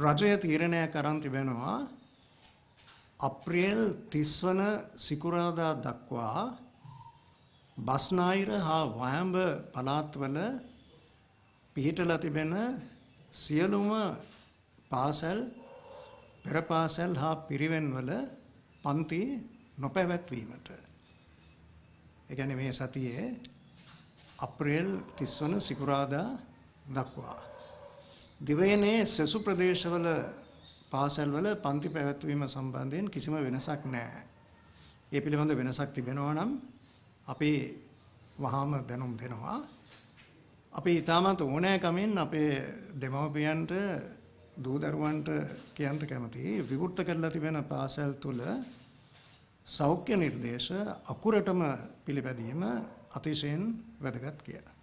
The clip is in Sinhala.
රජය තීරණයක් අරන් තිබෙනවා අප්‍රේල් 30 වන සිකුරාදා දක්වා බස්නාහිර හා වයඹ පළාත්වල පිහිටලා තිබෙන සියලුම පාසල් පෙර පාසල් හා පිරිවෙන්වල පන්ති නොපැවැත්වීමට ඒ කියන්නේ මේ සතියේ අප්‍රේල් 30 වන සිකුරාදා දක්වා දිවයිනේ සෙසු ප්‍රදේශවල පාසල්වල පන්ති පැවැත්වීම සම්බන්ධයෙන් කිසිම වෙනසක් නැහැ. ඒ පිළිබඳ වෙනසක් තිබෙනවා නම් අපි වහාම දැනුම් දෙනවා. අපි ඊටමත් ඕනෑකමින් අපේ දෙමව්පියන්ට දූ දරුවන්ට කියන්න කැමතියි විවෘත කරලා තිබෙන පාසල් තුල සෞඛ්‍ය නිර්දේශ අකුරටම පිළිපැදීම අතිශයින් වැදගත් කියලා.